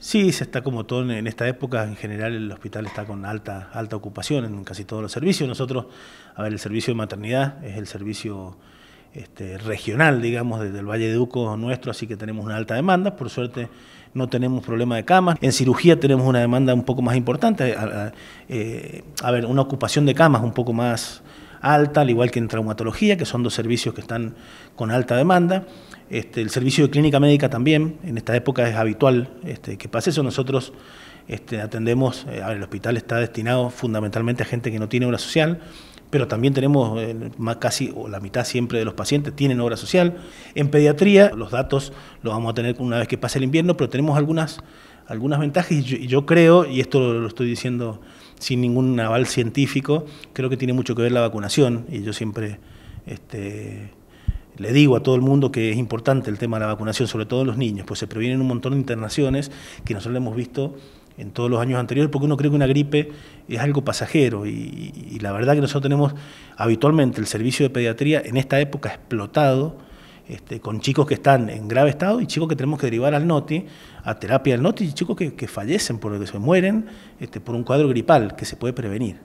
Sí, se está como todo en esta época, en general el hospital está con alta, alta ocupación en casi todos los servicios. Nosotros, a ver, el servicio de maternidad es el servicio este, regional, digamos, desde el Valle de Duco nuestro, así que tenemos una alta demanda. Por suerte no tenemos problema de camas. En cirugía tenemos una demanda un poco más importante, a eh, ver, una ocupación de camas un poco más alta, al igual que en traumatología, que son dos servicios que están con alta demanda. Este, el servicio de clínica médica también, en esta época es habitual este, que pase eso. Nosotros este, atendemos, eh, el hospital está destinado fundamentalmente a gente que no tiene obra social, pero también tenemos eh, casi o la mitad siempre de los pacientes tienen obra social. En pediatría, los datos los vamos a tener una vez que pase el invierno, pero tenemos algunas, algunas ventajas y yo, creo, y esto lo, estoy diciendo sin ningún aval científico, creo que tiene mucho que ver la vacunación y yo siempre le digo a todo el mundo que es importante el tema de la vacunación, sobre todo los niños, pues se previenen un montón de internaciones que nosotros hemos visto en todos los años anteriores, porque uno cree que una gripe es algo pasajero y, la verdad que nosotros tenemos habitualmente el servicio de pediatría en esta época explotado este, con chicos que están en grave estado y chicos que tenemos que derivar al NOTI, a terapia al NOTI, y chicos que, fallecen, por, que se mueren este, por un cuadro gripal que se puede prevenir.